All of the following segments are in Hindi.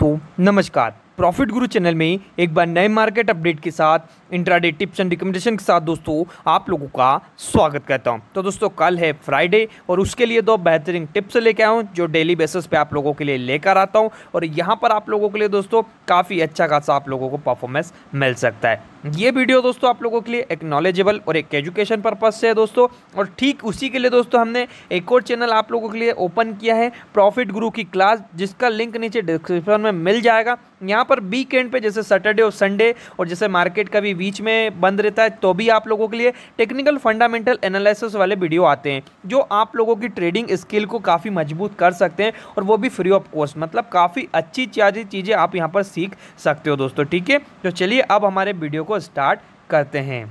दोस्तों नमस्कार प्रॉफिट गुरु चैनल में एक बार नए मार्केट अपडेट के साथ इंट्राडे टिप्स एंड रिकमेंडेशन के साथ दोस्तों आप लोगों का स्वागत करता हूं तो दोस्तों कल है फ्राइडे और उसके लिए दो बेहतरीन टिप्स लेके आया हूं जो डेली बेसिस पे आप लोगों के लिए लेकर आता हूं और यहां पर आप लोगों के लिए दोस्तों काफ़ी अच्छा खासा आप लोगों को परफॉर्मेंस मिल सकता है ये वीडियो दोस्तों आप लोगों के लिए एक नॉलेजेबल और एक एजुकेशन पर्पज से है दोस्तों और ठीक उसी के लिए दोस्तों हमने एक और चैनल आप लोगों के लिए ओपन किया है प्रॉफिट गुरु की क्लास जिसका लिंक नीचे डिस्क्रिप्शन में मिल जाएगा यहाँ पर वीकेंड पे जैसे सैटरडे और संडे और जैसे मार्केट कभी बीच में बंद रहता है तो भी आप लोगों के लिए टेक्निकल फंडामेंटल एनालिसिस वाले वीडियो आते हैं जो आप लोगों की ट्रेडिंग स्किल को काफ़ी मजबूत कर सकते हैं और वो भी फ्री ऑफ कॉस्ट मतलब काफ़ी अच्छी चीज़ें आप यहाँ पर सीख सकते हो दोस्तों ठीक है तो चलिए अब हमारे वीडियो को स्टार्ट करते हैं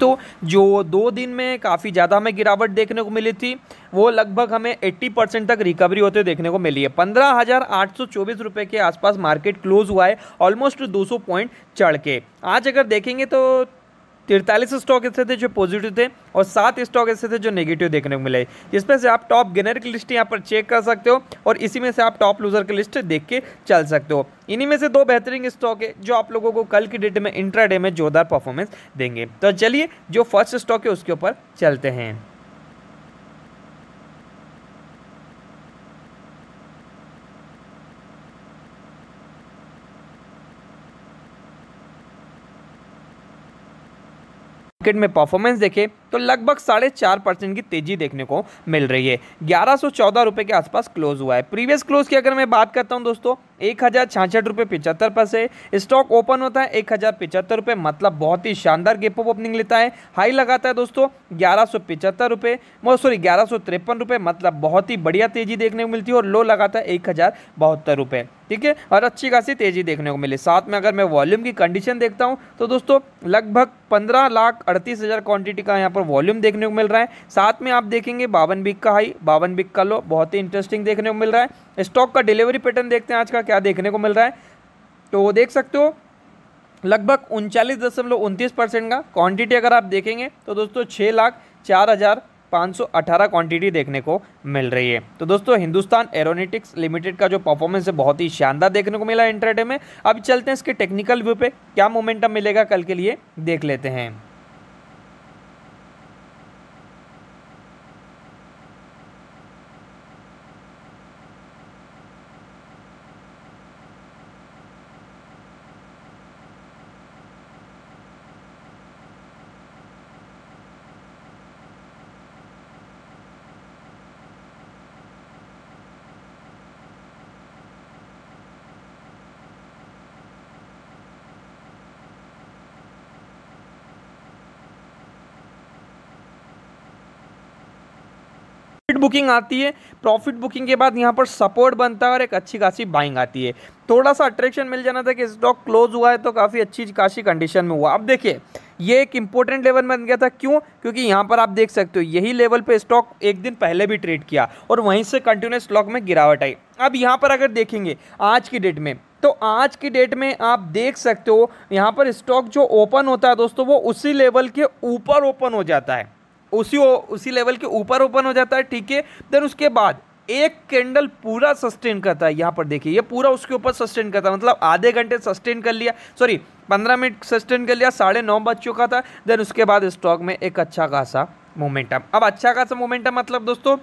तो जो दो दिन में काफ़ी ज़्यादा हमें गिरावट देखने को मिली थी वो लगभग हमें 80 परसेंट तक रिकवरी होते देखने को मिली है पंद्रह हज़ार आठ सौ चौबीस रुपए के आसपास मार्केट क्लोज हुआ है ऑलमोस्ट 200 पॉइंट चढ़ के आज अगर देखेंगे तो तिरतालीस स्टॉक ऐसे थे जो पॉजिटिव थे और सात स्टॉक ऐसे थे जो नेगेटिव देखने को मिले जिसमें से आप टॉप गेनर की लिस्ट यहाँ पर चेक कर सकते हो और इसी में से आप टॉप लूजर की लिस्ट देख के चल सकते हो इन्हीं में से दो बेहतरीन स्टॉक है जो आप लोगों को कल की डेट में इंट्रा डे में जोरदार परफॉर्मेंस देंगे तो चलिए जो फर्स्ट स्टॉक है उसके ऊपर चलते हैं मार्केट में परफॉर्मेंस देखें तो लगभग साढ़े चार परसेंट की तेजी देखने को मिल रही है ग्यारह सौ चौदह रुपये के आसपास क्लोज हुआ है प्रीवियस क्लोज की अगर मैं बात करता हूं दोस्तों एक हज़ार छाछठ रुपये पिचहत्तर पैसे स्टॉक ओपन होता है एक हज़ार पिचहत्तर रुपये मतलब बहुत ही शानदार गेप ऑफ ओपनिंग लेता है हाई लगाता है दोस्तों ग्यारह सौ पिचहत्तर रुपये सॉरी ग्यारह सौ तिरपन रुपये मतलब बहुत ही बढ़िया तेजी देखने को मिलती है और लो लगाता है एक हज़ार बहत्तर रुपये ठीक है और अच्छी खासी तेजी देखने को मिली साथ में अगर मैं वॉल्यूम की कंडीशन देखता हूँ तो दोस्तों लगभग पंद्रह लाख अड़तीस हज़ार क्वान्टिटी का यहाँ पर पर वॉल्यूम देखने को मिल रहा है साथ में आप देखेंगे बावन बिक का हाई बावन बिक का लो बहुत ही इंटरेस्टिंग देखने को मिल रहा है स्टॉक का डिलीवरी पैटर्न देखते हैं आज का क्या देखने को मिल रहा है तो देख सकते हो लगभग उनचालीस दशमलव उनतीस परसेंट का क्वांटिटी अगर आप देखेंगे तो दोस्तों छः लाख चार हज़ार पाँच सौ अठारह क्वान्टिटी देखने को मिल रही है तो दोस्तों हिंदुस्तान एरोनेटिक्स लिमिटेड का जो परफॉर्मेंस है बहुत ही शानदार देखने को मिला इंटरडे में अब चलते हैं इसके टेक्निकल व्यू पे क्या मोमेंटम मिलेगा कल के लिए देख लेते हैं प्रॉफिट बुकिंग आती है प्रॉफिट बुकिंग के बाद यहाँ पर सपोर्ट बनता है और एक अच्छी खासी बाइंग आती है थोड़ा सा अट्रैक्शन मिल जाना था कि स्टॉक क्लोज हुआ है तो काफ़ी अच्छी खासी कंडीशन में हुआ अब देखिए ये एक इंपॉर्टेंट लेवल बन गया था क्यों क्योंकि यहाँ पर आप देख सकते हो यही लेवल पे स्टॉक एक दिन पहले भी ट्रेड किया और वहीं से कंटिन्यूस स्टॉक में गिरावट आई अब यहाँ पर अगर देखेंगे आज की डेट में तो आज की डेट में आप देख सकते हो यहाँ पर स्टॉक जो ओपन होता है दोस्तों वो उसी लेवल के ऊपर ओपन हो जाता है उसी उसी लेवल के ऊपर ओपन हो जाता है ठीक है देन उसके बाद एक कैंडल पूरा सस्टेन करता है यहाँ पर देखिए ये पूरा उसके ऊपर सस्टेन करता है मतलब आधे घंटे सस्टेन कर लिया सॉरी पंद्रह मिनट सस्टेन कर लिया साढ़े नौ बज चुका था देन उसके बाद स्टॉक में एक अच्छा खासा मोमेंटम अब अच्छा खासा मोमेंटम मतलब दोस्तों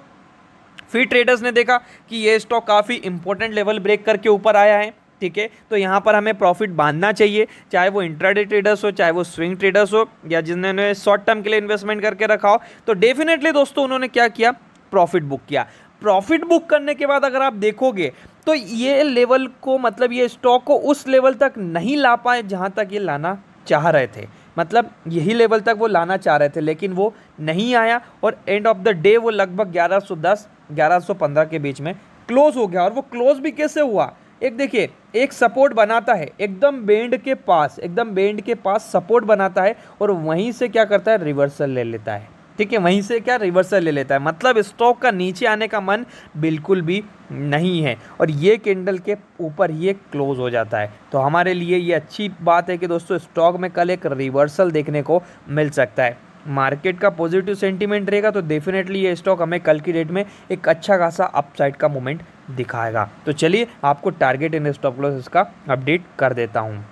फिर ट्रेडर्स ने देखा कि ये स्टॉक काफ़ी इंपॉर्टेंट लेवल ब्रेक करके ऊपर आया है ठीक है तो यहाँ पर हमें प्रॉफिट बांधना चाहिए चाहे वो इंट्राडे ट्रेडर्स हो चाहे वो स्विंग ट्रेडर्स हो या जिन्होंने शॉर्ट टर्म के लिए इन्वेस्टमेंट करके रखा हो तो डेफिनेटली दोस्तों उन्होंने क्या किया प्रॉफिट बुक किया प्रॉफिट बुक करने के बाद अगर आप देखोगे तो ये लेवल को मतलब ये स्टॉक को उस लेवल तक नहीं ला पाए जहाँ तक ये लाना चाह रहे थे मतलब यही लेवल तक वो लाना चाह रहे थे लेकिन वो नहीं आया और एंड ऑफ द डे वो लगभग 1110 1115 के बीच में क्लोज़ हो गया और वो क्लोज़ भी कैसे हुआ एक देखिए एक सपोर्ट बनाता है एकदम बेंड के पास एकदम बेंड के पास सपोर्ट बनाता है और वहीं से क्या करता है रिवर्सल ले लेता है ठीक है वहीं से क्या रिवर्सल ले लेता है मतलब स्टॉक का नीचे आने का मन बिल्कुल भी नहीं है और ये कैंडल के ऊपर ही एक क्लोज हो जाता है तो हमारे लिए ये अच्छी बात है कि दोस्तों स्टॉक में कल एक रिवर्सल देखने को मिल सकता है मार्केट का पॉजिटिव सेंटीमेंट रहेगा तो डेफिनेटली ये स्टॉक हमें कल की डेट में एक अच्छा खासा अपसाइड का मोमेंट दिखाएगा तो चलिए आपको टारगेट इन स्टॉप लॉस इसका अपडेट कर देता हूँ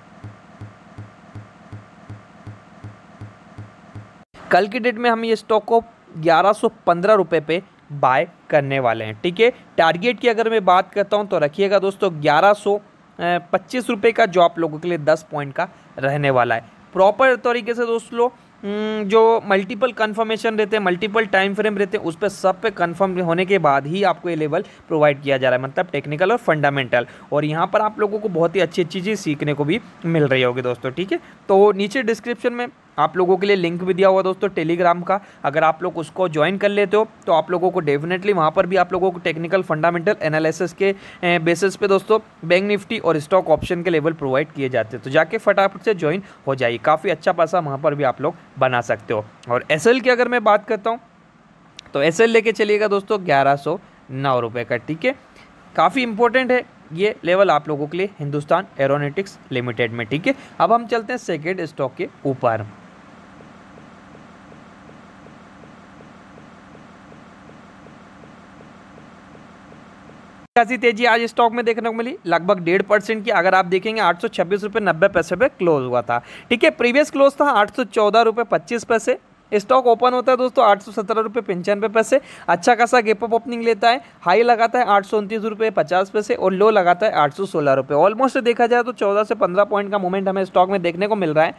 कल की डेट में हम ये स्टॉक को ग्यारह रुपए पंद्रह पे बाय करने वाले हैं ठीक है टारगेट की अगर मैं बात करता हूँ तो रखिएगा दोस्तों ग्यारह पच्चीस रुपये का जो आप लोगों के लिए दस पॉइंट का रहने वाला है प्रॉपर तरीके से दोस्तों हम्म, जो मल्टीपल कन्फर्मेशन रहते हैं मल्टीपल टाइम फ्रेम रहते हैं उस पर सब पे कंफर्म होने के बाद ही आपको ये लेवल प्रोवाइड किया जा रहा है मतलब टेक्निकल और फंडामेंटल और यहाँ पर आप लोगों को बहुत ही अच्छी अच्छी चीज़ें सीखने को भी मिल रही होगी दोस्तों ठीक है तो नीचे डिस्क्रिप्शन में आप लोगों के लिए लिंक भी दिया हुआ दोस्तों टेलीग्राम का अगर आप लोग उसको ज्वाइन कर लेते हो तो आप लोगों को डेफिनेटली वहाँ पर भी आप लोगों को टेक्निकल फंडामेंटल एनालिसिस के बेसिस पे दोस्तों बैंक निफ्टी और स्टॉक ऑप्शन के लेवल प्रोवाइड किए जाते हैं तो जाके फटाफट से ज्वाइन हो जाइए काफ़ी अच्छा पैसा वहाँ पर भी आप लोग बना सकते हो और एस की अगर मैं बात करता हूँ तो एस लेके चलिएगा दोस्तों ग्यारह सौ नौ रुपये का ठीक है काफ़ी इंपॉर्टेंट है ये लेवल आप लोगों के लिए हिंदुस्तान एरोनेटिक्स लिमिटेड में ठीक है अब हम चलते हैं सेकेंड स्टॉक के ऊपर खासी तेजी आज स्टॉक में देखने को मिली लगभग डेढ़ परसेंट की अगर आप देखेंगे आठ सौ छब्बीस रुपये नब्बे पैसे पे क्लोज हुआ था ठीक है प्रीवियस क्लोज था आठ सौ चौदह रुपये पच्चीस पैसे स्टॉक ओपन होता है दोस्तों आठ सौ सत्रह रुपये पंचानवे पैसे अच्छा खासा गेप अप ओपनिंग लेता है हाई लगाता है आठ सौ उनतीस रुपये पचास पैसे और लो लगाता है आठ सौ सोलह रुपये ऑलमोस्ट देखा जाए तो चौदह से पंद्रह पॉइंट का मूवमेंट हमें स्टॉक में देखने को मिल रहा है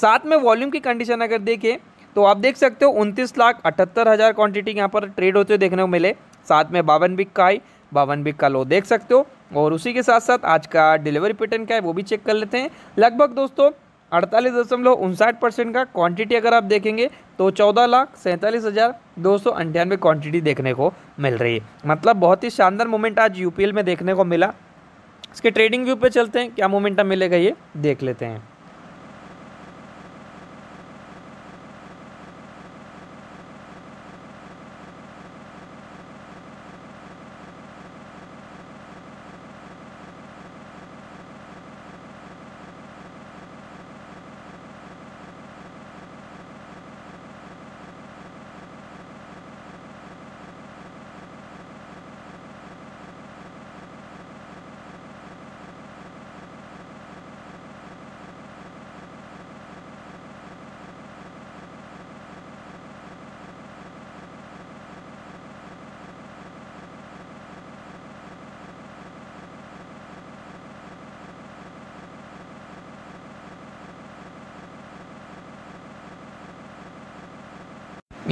साथ में वॉल्यूम की कंडीशन अगर देखें तो आप देख सकते हो उनतीस लाख अठहत्तर हज़ार क्वान्टिटी यहाँ पर ट्रेड होते हुए देखने को मिले साथ में बावन बिक का हाई बावन बिग का लो देख सकते हो और उसी के साथ साथ आज का डिलीवरी पैटर्न क्या है वो भी चेक कर लेते हैं लगभग दोस्तों अड़तालीस दशमलव उनसाठ परसेंट का क्वांटिटी अगर आप देखेंगे तो चौदह लाख सैंतालीस हज़ार दो सौ अंठानवे क्वान्टिटी देखने को मिल रही है मतलब बहुत ही शानदार मोमेंट आज यूपीएल में देखने को मिला इसके ट्रेडिंग व्यू पे चलते हैं क्या मोमेंटम मिलेगा ये देख लेते हैं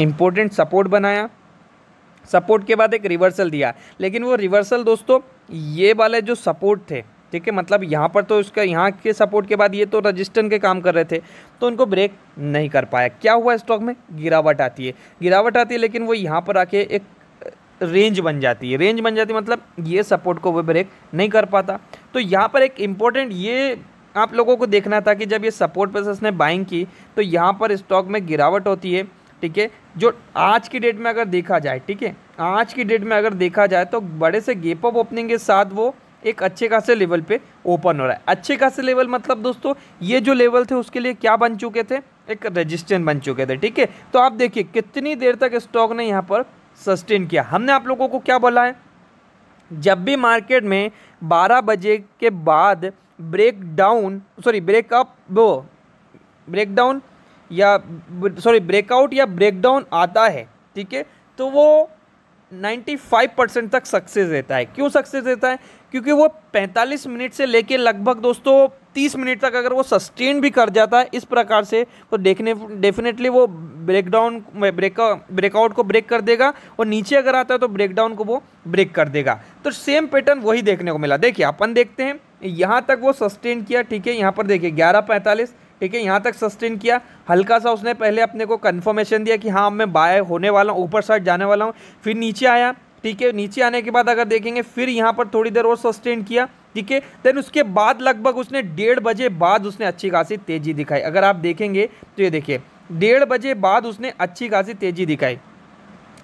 इम्पोर्टेंट सपोर्ट बनाया सपोर्ट के बाद एक रिवर्सल दिया लेकिन वो रिवर्सल दोस्तों ये वाले जो सपोर्ट थे ठीक है मतलब यहाँ पर तो इसका यहाँ के सपोर्ट के बाद ये तो रजिस्टर के काम कर रहे थे तो उनको ब्रेक नहीं कर पाया क्या हुआ स्टॉक में गिरावट आती है गिरावट आती है लेकिन वो यहाँ पर आके एक रेंज बन जाती है रेंज बन जाती है मतलब ये सपोर्ट को वो ब्रेक नहीं कर पाता तो यहाँ पर एक इम्पोर्टेंट ये आप लोगों को देखना था कि जब ये सपोर्ट प्रोसेस ने बाइंग की तो यहाँ पर स्टॉक में गिरावट होती है ठीक है जो आज की डेट में अगर देखा जाए ठीक है आज की डेट में अगर देखा जाए तो बड़े से गेप अप ओपनिंग के साथ वो एक अच्छे खासे लेवल पे ओपन हो रहा है अच्छे खासे लेवल मतलब दोस्तों ये जो लेवल थे उसके लिए क्या बन चुके थे एक रजिस्टेंस बन चुके थे ठीक है तो आप देखिए कितनी देर तक स्टॉक ने यहाँ पर सस्टेन किया हमने आप लोगों को क्या बोला है जब भी मार्केट में बारह बजे के बाद ब्रेक डाउन सॉरी ब्रेकअप वो ब्रेक डाउन या सॉरी ब्रेकआउट या ब्रेकडाउन आता है ठीक है तो वो 95 परसेंट तक सक्सेस देता है क्यों सक्सेस देता है क्योंकि वो 45 मिनट से लेके लगभग दोस्तों 30 मिनट तक अगर वो सस्टेन भी कर जाता है इस प्रकार से तो देखने डेफिनेटली वो ब्रेकडाउन ब्रेक ब्रेकआउट को ब्रेक कर देगा और नीचे अगर आता है तो ब्रेकडाउन को वो ब्रेक कर देगा तो सेम पैटर्न वही देखने को मिला देखिए अपन देखते हैं यहाँ तक वो सस्टेन किया ठीक है यहाँ पर देखिए ग्यारह पैंतालीस ठीक है यहाँ तक सस्टेन किया हल्का सा उसने पहले अपने को कन्फर्मेशन दिया कि हाँ मैं बाय होने वाला हूँ ऊपर साइड जाने वाला हूँ फिर नीचे आया ठीक है नीचे आने के बाद अगर देखेंगे फिर यहाँ पर थोड़ी देर और सस्टेन किया ठीक है देन उसके बाद लगभग उसने डेढ़ बजे बाद उसने अच्छी खासी तेज़ी दिखाई अगर आप देखेंगे तो ये देखिए डेढ़ बजे बाद उसने अच्छी खासी तेज़ी दिखाई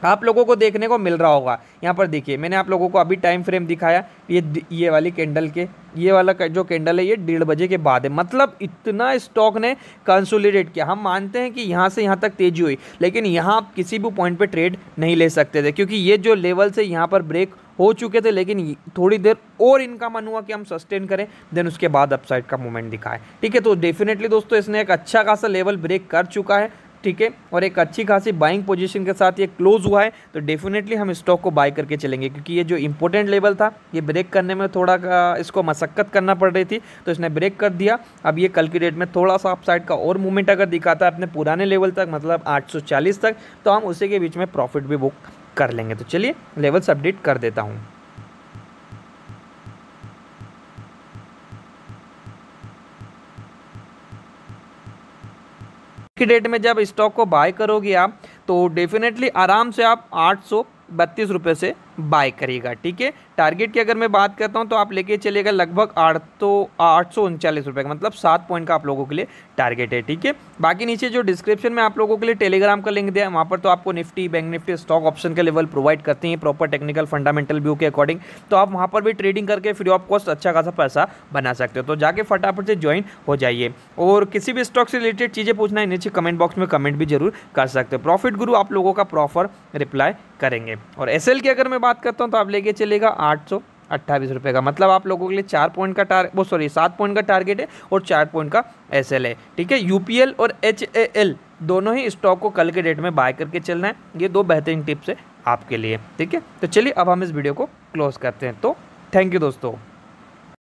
आप लोगों को देखने को मिल रहा होगा यहाँ पर देखिए मैंने आप लोगों को अभी टाइम फ्रेम दिखाया ये ये वाली कैंडल के ये वाला जो कैंडल है ये डेढ़ बजे के बाद है मतलब इतना स्टॉक ने कंसोलिडेट किया हम मानते हैं कि यहाँ से यहाँ तक तेजी हुई लेकिन यहाँ आप किसी भी पॉइंट पे ट्रेड नहीं ले सकते थे क्योंकि ये जो लेवल से यहाँ पर ब्रेक हो चुके थे लेकिन थोड़ी देर और इनका मन हुआ कि हम सस्टेन करें देन उसके बाद अपसाइड का मूवमेंट दिखाएं ठीक है तो डेफिनेटली दोस्तों इसने एक अच्छा खासा लेवल ब्रेक कर चुका है ठीक है और एक अच्छी खासी बाइंग पोजीशन के साथ ये क्लोज हुआ है तो डेफिनेटली हम स्टॉक को बाय करके चलेंगे क्योंकि ये जो इंपॉर्टेंट लेवल था ये ब्रेक करने में थोड़ा इसको मशक्क़त करना पड़ रही थी तो इसने ब्रेक कर दिया अब ये कल की डेट में थोड़ा सा अपसाइड का और मूवमेंट अगर दिखाता है अपने पुराने लेवल तक मतलब आठ तक तो हम उसी के बीच में प्रॉफिट भी बुक कर लेंगे तो चलिए लेवल्स अपडेट कर देता हूँ की डेट में जब स्टॉक को बाय करोगे आप तो डेफिनेटली आराम से आप आठ सौ बत्तीस रुपये से बाय करेगा ठीक है टारगेट की अगर मैं बात करता हूँ तो आप लेके चलेगा लगभग आठ तो आठ सौ उनचालीस रुपये का मतलब सात पॉइंट का आप लोगों के लिए टारगेट है ठीक है बाकी नीचे जो डिस्क्रिप्शन में आप लोगों के लिए टेलीग्राम का लिंक दिया वहाँ पर तो आपको nifty bank nifty stock option का लेवल प्रोवाइड करते हैं प्रॉपर टेक्निकल फंडामेंटल व्यू के अकॉर्डिंग तो आप वहाँ पर भी ट्रेडिंग करके फ्री ऑफ कॉस्ट अच्छा खासा पैसा बना सकते हो तो जाके फटाफट से ज्वाइन हो जाइए और किसी भी स्टॉक से रिलेटेड चीज़ें पूछना है नीचे कमेंट बॉक्स में कमेंट भी जरूर कर सकते हो प्रॉफिट गुरु आप लोगों का प्रॉपर रिप्लाई करेंगे और एस की अगर मैं बात करता हूँ तो आप लेके चलेगा आठ सौ अट्ठाईस रुपये का मतलब आप लोगों के लिए चार पॉइंट का टार वो सॉरी सात पॉइंट का टारगेट है और चार पॉइंट का एस है ठीक है यू और एच दोनों ही स्टॉक को कल के डेट में बाय करके चलना है ये दो बेहतरीन टिप्स है आपके लिए ठीक है तो चलिए अब हम इस वीडियो को क्लोज करते हैं तो थैंक यू दोस्तों